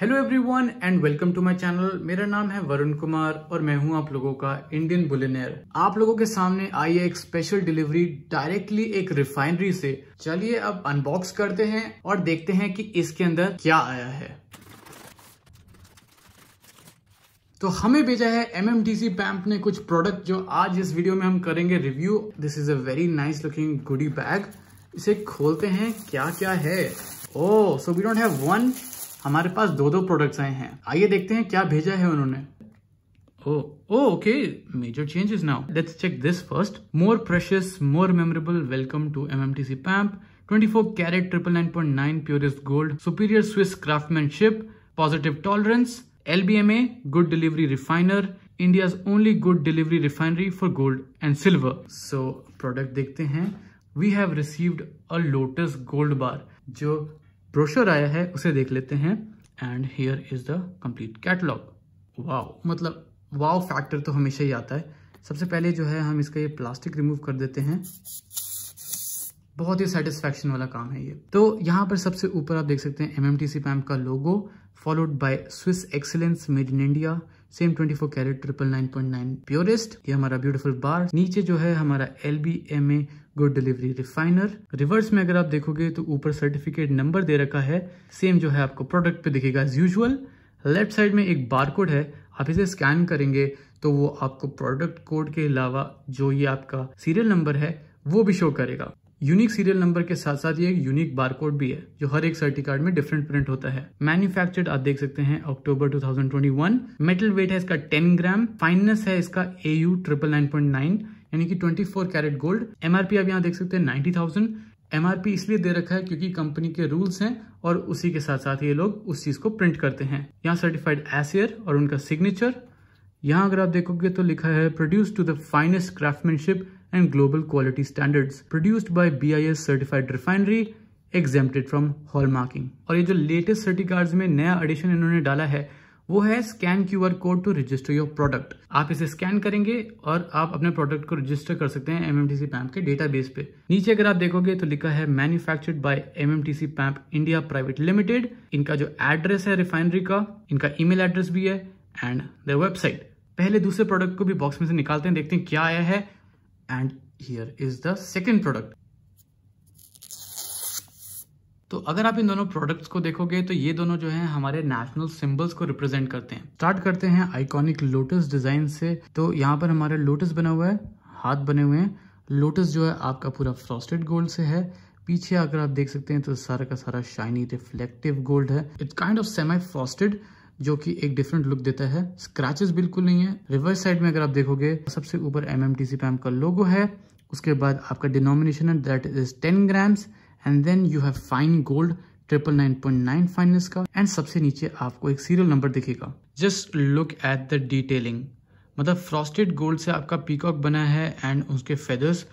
hello everyone and welcome to my channel मेरा नाम है वरुण कुमार और मैं हूं आप लोगों का इंडियन बुलेनियर आप लोगों के सामने आई है एक स्पेशल डिलीवरी डायरेक्टली एक रिफाइनरी से चलिए अब अनबॉक्स करते हैं और देखते हैं कि इसके अंदर क्या आया है तो हमें भेजा है M M T C PAMP ने कुछ प्रोडक्ट जो आज इस वीडियो में हम करेंगे review this is a very nice looking goody bag इसे खोलते हैं क्या क्या है oh so we don't have one हमारे पास दो दो प्रोडक्ट्स आए हैं आइए देखते हैं क्या भेजा है उन्होंने okay major changes now let's check this first more precious more memorable welcome to MMTC PAMP 24 carat triple nine point nine purest gold superior Swiss craftsmanship positive tolerance LBMA good delivery refiner India only good delivery refinery for gold and silver so product देखते हैं we have received a lotus gold bar जो brochure आया है उसे देख लेते हैं and here is the complete catalogue wow मतलब वाओ फैक्टर तो हमेशा ही आता है सबसे पहले जो है हम इसका ये प्लास्टिक रिमूव कर देते हैं बहुत ही सेटिस्फैक्शन वाला काम है ये तो यहाँ पर सबसे ऊपर आप देख सकते हैं एम एम पैम का logo followed by Swiss excellence made in India same 24 four carat triple nine point nine purest ये हमारा ब्यूटीफुल बार नीचे जो है हमारा L B M A good delivery refiner reverse में अगर आप देखोगे तो ऊपर सर्टिफिकेट नंबर दे रखा है सेम जो है आपको प्रोडक्ट पे दिखेगा एज यूजल लेफ्ट साइड में एक बारकोड है आप इसे स्कैन करेंगे तो वो आपको प्रोडक्ट कोड के अलावा जो ये आपका सीरियल नंबर है वो भी शो करेगा यूनिक सीरियल नंबर के साथ साथ ये यूनिक बारकोड भी है जो हर एक सर्टी कार्ड में डिफरेंट प्रिंट होता है मैन्युफैक्चर्ड आप देख सकते हैं अक्टूबर 2021 मेटल वेट है इसका 10 ग्राम फाइननेस है इसका A U triple nine point nine यानी कि 24 कैरेट गोल्ड एमआरपी आप यहाँ देख सकते हैं 90,000 थाउजेंड एमआरपी इसलिए दे रखा है क्योंकि कंपनी के रूल्स हैं और उसी के साथ साथ ये लोग उस चीज को प्रिंट करते हैं यहाँ सर्टिफाइड एसियर और उनका सिग्नेचर यहाँ अगर आप देखोगे तो लिखा है produce to the finest craftsmanship and global quality standard produced by BIS certified refinery exempted from hallmarking और ये जो लेटेस्ट सर्टिकार्ड्स में नया एडिशन इन्होंने डाला है वो है scan Q R code to register your product आप इसे स्कैन करेंगे और आप अपने प्रोडक्ट को रजिस्टर कर सकते हैं M M T C PAMP के बेस पे नीचे अगर आप देखोगे तो लिखा है manufactured by M M T C PAMP India private limited इनका जो एड्रेस है रिफाइनरी का इनका ईमेल एड्रेस भी है एंड द वेबसाइट पहले दूसरे प्रोडक्ट को भी बॉक्स में से निकालते हैं देखते हैं क्या आया है and here is the second product तो अगर आप इन दोनों प्रोडक्ट्स को देखोगे तो ये दोनों जो हैं हमारे नेशनल सिंबल्स को रिप्रेजेंट करते हैं स्टार्ट करते हैं आइकॉनिक लोटस डिजाइन से तो यहाँ पर हमारे लोटस बना हुआ है हाथ बने हुए हैं लोटस जो है आपका पूरा फ्रॉस्टेड गोल्ड से है पीछे अगर आप देख सकते हैं तो सारा का सारा शाइनी रिफ्लेक्टिव गोल्ड है it's kind of semi frosted जो कि एक डिफरेंट लुक देता है स्क्रैचेस बिल्कुल नहीं है रिवर्स साइड में अगर आप देखोगे सबसे ऊपर एम एम टी सी का लोगो है उसके बाद आपका डिनोमिनेशन है that is ten grams and then you have fine gold triple nine point nine fineness का एंड सबसे नीचे आपको एक सीरियल नंबर दिखेगा just look at the detailing मतलब फ्रॉस्टेड गोल्ड से आपका पीकॉक बना है एंड उसके फेदर्स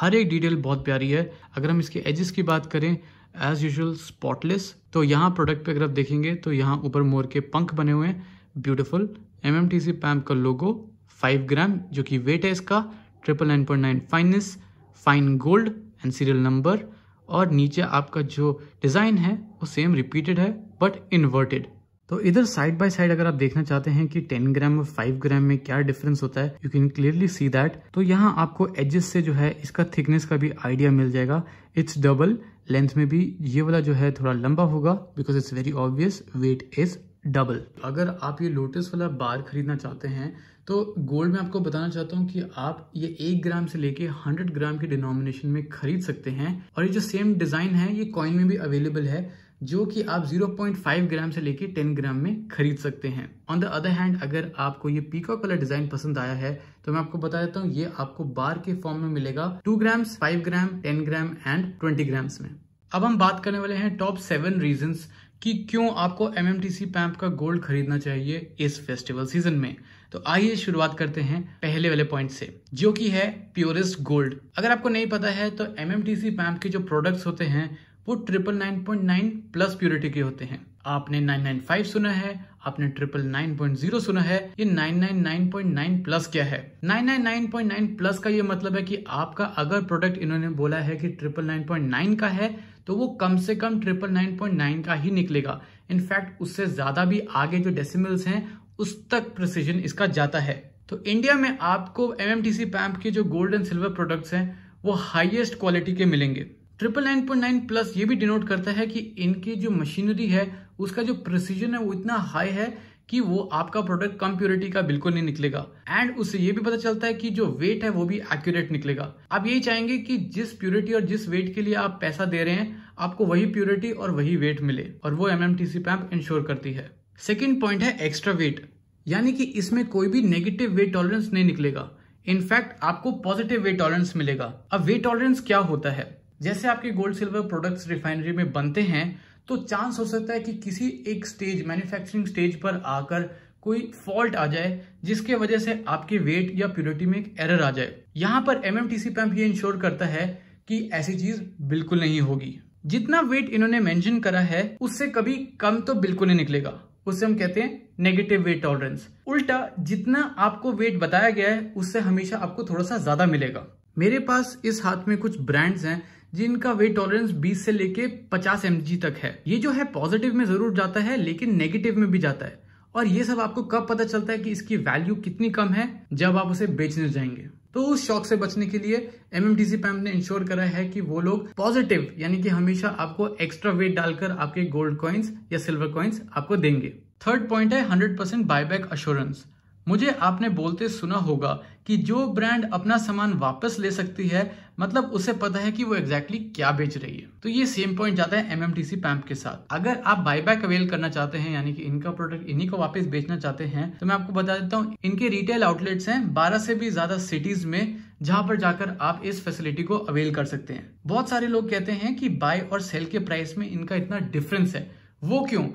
हर एक डिटेल बहुत प्यारी है अगर हम इसके एजेस की बात करें एज यूजल स्पॉटलेस तो यहाँ प्रोडक्ट पे अगर आप देखेंगे तो यहाँ ऊपर मोर के पंख बने हुए हैं beautiful M M T C PAMP का लोगो फाइव ग्राम जो कि वेट है इसका triple nine point nine fineness fine gold and serial number और नीचे आपका जो डिज़ाइन है वो सेम रिपीटेड है बट इन्वर्टेड तो इधर साइड बाय साइड अगर आप देखना चाहते हैं कि 10 ग्राम और 5 ग्राम में क्या डिफरेंस होता है you can clearly see that तो यहाँ आपको एजेस से जो है इसका थिकनेस का भी आइडिया मिल जाएगा इट्स डबल लेंथ में भी ये वाला जो है थोड़ा लंबा होगा because it's very obvious weight is double अगर आप ये लोटस वाला बार खरीदना चाहते हैं तो गोल्ड में आपको बताना चाहता हूँ कि आप ये एक ग्राम से लेके हंड्रेड ग्राम के डिनोमिनेशन में खरीद सकते हैं और ये जो सेम डिज़ाइन है ये कॉइन में भी अवेलेबल है जो कि आप 0.5 ग्राम से लेके 10 ग्राम में खरीद सकते हैं ऑन द अदर हैंड अगर आपको ये पीकॉक कलर डिजाइन पसंद आया है तो मैं आपको बता देता हूँ ये आपको बार के फॉर्म में मिलेगा 2 grams 5 gram 10 gram and 20 grams में अब हम बात करने वाले हैं टॉप सेवन रीजंस कि क्यों आपको एम एम पैम्प का गोल्ड खरीदना चाहिए इस फेस्टिवल सीजन में तो आइए शुरुआत करते हैं पहले वाले पॉइंट से जो कि है प्योरेस्ट गोल्ड अगर आपको नहीं पता है तो एम एम पैम्प के जो प्रोडक्ट्स होते हैं वो triple nine point nine plus purity के होते हैं आपने नाइन नाइन फाइव सुना है आपने ट्रिपल नाइन पॉइंट जीरो सुना है ये nine nine nine point nine plus क्या है nine nine nine point nine plus का ये मतलब है कि आपका अगर प्रोडक्ट इन्होंने बोला है कि ट्रिपल नाइन पॉइंट नाइन का है तो वो कम से कम ट्रिपल नाइन पॉइंट नाइन का ही निकलेगा इनफैक्ट उससे ज्यादा भी आगे जो डेसिमल्स हैं उस तक प्रोसीजन इसका जाता है तो इंडिया में आपको M M T C PAMP के जो गोल्ड एंड सिल्वर प्रोडक्ट्स हैं वो हाइएस्ट क्वालिटी के मिलेंगे triple nine point nine plus ये भी डिनोट करता है कि इनकी जो मशीनरी है उसका जो प्रोसीजन है वो इतना हाई है कि वो आपका प्रोडक्ट कम प्योरिटी का बिल्कुल नहीं निकलेगा एंड उससे ये भी पता चलता है कि जो वेट है वो भी एक्यूरेट निकलेगा आप यही चाहेंगे कि जिस प्योरिटी और जिस वेट के लिए आप पैसा दे रहे हैं आपको वही प्योरिटी और वही वेट मिले और वो एम एम पैम्प इंश्योर करती है सेकेंड पॉइंट है एक्स्ट्रा वेट यानी कि इसमें कोई भी नेगेटिव वेट टॉलरेंस नहीं निकलेगा इनफैक्ट आपको पॉजिटिव वेट टॉलरेंस मिलेगा अब वेट टॉलरेंस क्या होता है जैसे आपके गोल्ड सिल्वर प्रोडक्ट्स रिफाइनरी में बनते हैं तो चांस हो सकता है कि किसी एक स्टेज मैन्युफैक्चरिंग स्टेज पर आकर कोई फॉल्ट आ जाए जिसके वजह से आपके वेट या प्योरिटी में एक एरर आ जाए यहाँ पर एम एम टी ये इंश्योर करता है कि ऐसी चीज बिल्कुल नहीं होगी जितना वेट इन्होंने मेंशन करा है उससे कभी कम तो बिल्कुल नहीं निकलेगा उससे हम कहते हैं नेगेटिव वेट टॉलरेंस उल्टा जितना आपको वेट बताया गया है उससे हमेशा आपको थोड़ा सा ज्यादा मिलेगा मेरे पास इस हाथ में कुछ ब्रांड्स हैं जिनका वेट टॉलरेंस 20 से लेके 50 एम तक है ये जो है पॉजिटिव में जरूर जाता है लेकिन नेगेटिव में भी जाता है और ये सब आपको कब पता चलता है कि इसकी वैल्यू कितनी कम है जब आप उसे बेचने जाएंगे तो उस शौक से बचने के लिए एम पैम्प ने इंश्योर करा है कि वो लोग पॉजिटिव यानी कि हमेशा आपको एक्स्ट्रा वेट डालकर आपके गोल्ड कॉइन्स या सिल्वर कॉइन्स आपको देंगे थर्ड पॉइंट है 100% परसेंट बायबैक अश्योरेंस मुझे आपने बोलते सुना होगा कि जो ब्रांड अपना सामान वापस ले सकती है मतलब उसे पता है कि वो एग्जैक्टली exactly क्या बेच रही है तो ये सेम पॉइंट जाता है एमएमटीसी पैम्प के साथ अगर आप बैक अवेल करना चाहते हैं यानी कि इनका प्रोडक्ट इन्हीं को वापस बेचना चाहते हैं तो मैं आपको बता देता हूँ इनके रिटेल आउटलेट्स हैं बारह से भी ज्यादा सिटीज में जहां पर जाकर आप इस फैसिलिटी को अवेल कर सकते हैं बहुत सारे लोग कहते हैं कि बाय और सेल के प्राइस में इनका इतना डिफरेंस है वो क्यों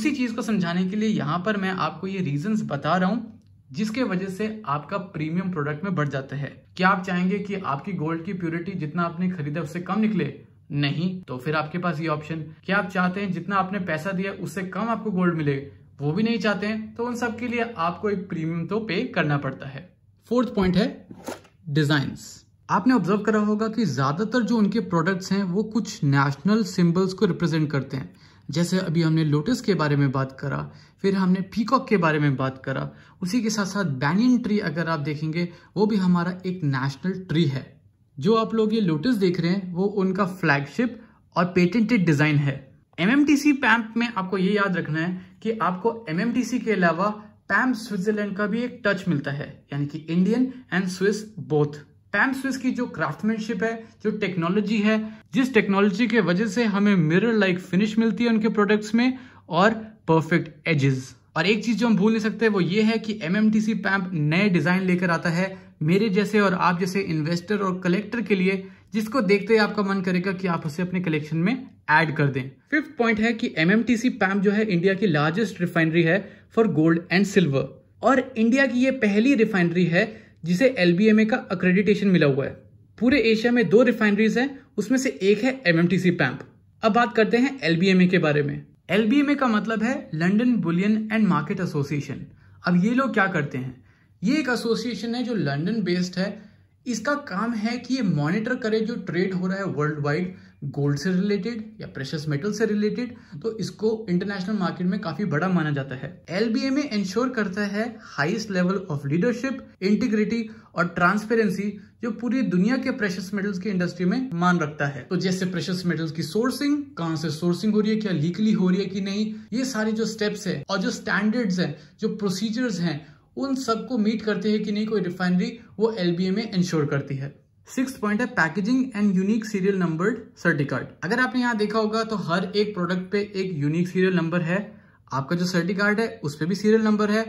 उसी चीज को समझाने के लिए यहाँ पर मैं आपको ये रीजंस बता रहा हूँ जिसके वजह से आपका प्रीमियम प्रोडक्ट में बढ़ जाता है क्या आप चाहेंगे कि आपकी गोल्ड की प्योरिटी जितना आपने खरीदा उससे कम निकले नहीं तो फिर आपके पास ये ऑप्शन क्या आप चाहते हैं जितना आपने पैसा दिया उससे कम आपको गोल्ड मिले वो भी नहीं चाहते हैं तो उन सबके लिए आपको एक प्रीमियम तो पे करना पड़ता है फोर्थ पॉइंट है डिजाइन आपने ऑब्जर्व करा होगा कि ज्यादातर जो उनके प्रोडक्ट्स हैं वो कुछ नेशनल सिंबल्स को रिप्रेजेंट करते हैं जैसे अभी हमने लोटस के बारे में बात करा फिर हमने पीकॉक के बारे में बात करा उसी के साथ साथ बैनियन ट्री अगर आप देखेंगे वो भी हमारा एक नेशनल ट्री है जो आप लोग ये लोटस देख रहे हैं वो उनका फ्लैगशिप और पेटेंटेड डिज़ाइन है टी सी पैम्प में आपको ये याद रखना है कि आपको टी सी के अलावा पैम्प स्विट्जरलैंड का भी एक टच मिलता है यानी कि Indian and Swiss both PAMP Swiss की जो क्राफ्टमैनशिप है जो टेक्नोलॉजी है जिस टेक्नोलॉजी के वजह से हमें मिरर लाइक फिनिश मिलती है उनके प्रोडक्ट्स में और परफेक्ट एजेस और एक चीज जो हम भूल नहीं सकते वो ये है कि M M T C PAMP नए डिजाइन लेकर आता है मेरे जैसे और आप जैसे इन्वेस्टर और कलेक्टर के लिए जिसको देखते ही आपका मन करेगा कि आप उसे अपने कलेक्शन में ऐड कर दें फिफ्थ पॉइंट है कि M M T C PAMP जो है इंडिया की लार्जेस्ट रिफाइनरी है फॉर गोल्ड एंड सिल्वर और इंडिया की ये पहली रिफाइनरी है जिसे एल का अक्रेडिटेशन मिला हुआ है पूरे एशिया में दो रिफाइनरीज हैं उसमें से एक है M M T C PAMP अब बात करते हैं एल के बारे में एल का मतलब है London bullion and market association अब ये लोग क्या करते हैं ये एक एसोसिएशन है जो लंडन बेस्ड है इसका काम है कि ये मॉनिटर करे जो ट्रेड हो रहा है वर्ल्ड वाइड गोल्ड से रिलेटेड या प्रेशस मेटल से रिलेटेड तो इसको इंटरनेशनल मार्केट में काफी बड़ा माना जाता है एलबीए में इंश्योर करता है highest level of leadership integrity और ट्रांसपेरेंसी जो पूरी दुनिया के प्रेशस मेटल्स की इंडस्ट्री में मान रखता है तो जैसे प्रेशस मेटल्स की सोर्सिंग कहाँ से सोर्सिंग हो रही है क्या लीकली हो रही है कि नहीं ये सारे जो स्टेप्स है और जो स्टैंडर्ड्स हैं जो प्रोसीजर्स हैं उन सबको मीट करते हैं कि नहीं कोई रिफाइनरी वो एलबीए में इंश्योर करती है सिक्स पॉइंट है packaging and unique serial numbered certicard अगर आपने यहाँ देखा होगा तो हर एक प्रोडक्ट पे एक यूनिक सीरियल नंबर है आपका जो सर्टिकार्ड है उस पर भी सीरियल नंबर है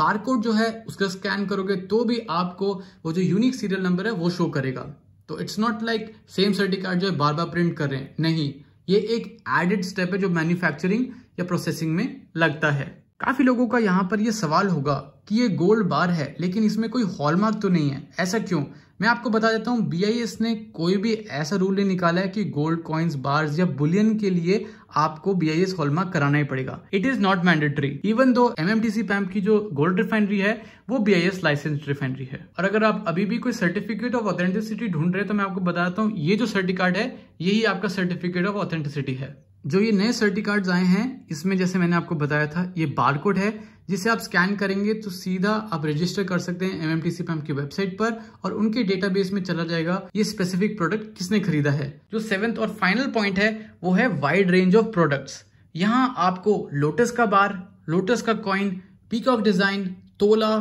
बारकोड जो है उसका स्कैन करोगे तो भी आपको वो जो यूनिक सीरियल नंबर है वो शो करेगा तो it's not like same certicard जो है बार बार प्रिंट कर रहे हैं नहीं ये एक एडेड स्टेप है जो मैन्युफैक्चरिंग या प्रोसेसिंग में लगता है काफी लोगों का यहाँ पर यह सवाल होगा कि ये गोल्ड बार है लेकिन इसमें कोई हॉलमार्क तो नहीं है ऐसा क्यों मैं आपको बता देता हूँ बीआईएस ने कोई भी ऐसा रूल नहीं निकाला है कि गोल्ड कॉइन्स बार्स या बुलियन के लिए आपको बी आई एस हॉलमार्क कराना ही पड़ेगा it is not mandatory even though MMTC PAMP की जो गोल्ड रिफाइनरी है वो B I S license refinery है और अगर आप अभी भी कोई सर्टिफिकेट ऑफ ऑथेंटिसिटी ढूंढ रहे हैं तो मैं आपको बताता हूँ ये जो सर्टिकार्ड है यही आपका सर्टिफिकेट ऑफ ऑथेंटिसिटी है जो ये नए सर्टी कार्ड आए हैं इसमें जैसे मैंने आपको बताया था ये बारकोड है जिसे आप स्कैन करेंगे तो सीधा आप रजिस्टर कर सकते हैं एमएमटीसी एम की वेबसाइट पर और उनके डेटाबेस में चला जाएगा ये स्पेसिफिक प्रोडक्ट किसने खरीदा है जो सेवेंथ और फाइनल पॉइंट है वो है वाइड रेंज ऑफ प्रोडक्ट्स यहाँ आपको लोटस का बार लोटस का coin peak of design tola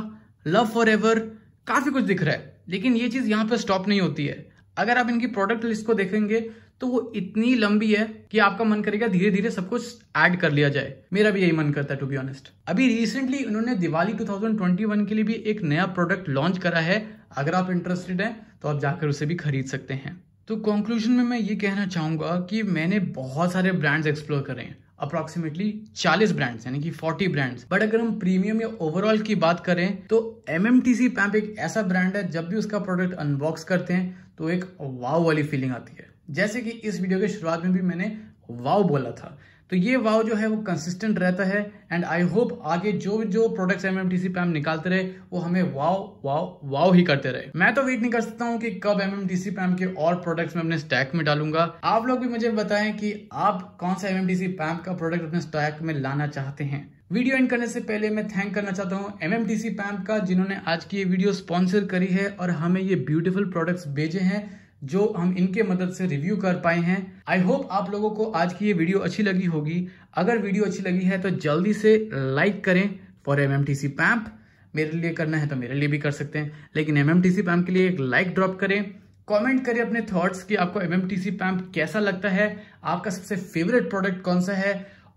love forever काफी कुछ दिख रहा है लेकिन ये चीज यहाँ पर स्टॉप नहीं होती है अगर आप इनकी प्रोडक्ट लिस्ट को देखेंगे तो वो इतनी लंबी है कि आपका मन करेगा धीरे धीरे सब कुछ ऐड कर लिया जाए मेरा भी यही मन करता है टू बी ऑनेस्ट अभी रिसेंटली उन्होंने दिवाली 2021 के लिए भी एक नया प्रोडक्ट लॉन्च करा है अगर आप इंटरेस्टेड हैं तो आप जाकर उसे भी खरीद सकते हैं तो कंक्लूजन में मैं ये कहना चाहूंगा कि मैंने बहुत सारे ब्रांड्स एक्सप्लोर करे हैं अप्रोक्सीमेटली 40 ब्रांड्स यानी कि 40 ब्रांड्स बट अगर हम प्रीमियम या ओवरऑल की बात करें तो M M T C PAMP एक ऐसा ब्रांड है जब भी उसका प्रोडक्ट अनबॉक्स करते हैं तो एक वाव वाली फीलिंग आती है जैसे कि इस वीडियो के शुरुआत में भी मैंने वाव बोला था तो ये वाव जो है वो कंसिस्टेंट रहता है एंड आई होप आगे जो जो प्रोडक्ट्स एम पे हम निकालते रहे वो हमें वाव वाव वाव ही करते रहे मैं तो वेट नहीं कर सकता हूँ कि कब M M T C PAMP के और प्रोडक्ट्स में अपने स्टैक में डालूंगा आप लोग भी मुझे बताएं कि आप कौन सा एम पैम का प्रोडक्ट अपने स्टैक में लाना चाहते हैं वीडियो एंड करने से पहले मैं थैंक करना चाहता हूँ M M T C PAMP का जिन्होंने आज की ये वीडियो स्पॉन्सर करी है और हमें ये ब्यूटीफुल प्रोडक्ट्स भेजे हैं जो हम इनके मदद से रिव्यू कर पाए हैं आई होप आप लोगों को आज की ये वीडियो अच्छी लगी होगी अगर वीडियो अच्छी लगी है तो जल्दी से लाइक करें for M M T C PAMP मेरे लिए करना है तो मेरे लिए भी कर सकते हैं लेकिन एम एम पैम्प के लिए एक लाइक ड्रॉप करें कमेंट करें अपने थॉट्स कि आपको M M T C PAMP कैसा लगता है आपका सबसे फेवरेट प्रोडक्ट कौन सा है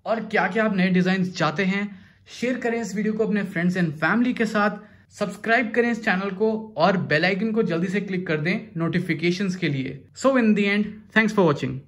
और क्या क्या आप नए डिज़ाइन चाहते हैं शेयर करें इस वीडियो को अपने फ्रेंड्स एंड फैमिली के साथ सब्सक्राइब करें इस चैनल को और बेल आइकन को जल्दी से क्लिक कर दें नोटिफिकेशंस के लिए so in the end thanks for watching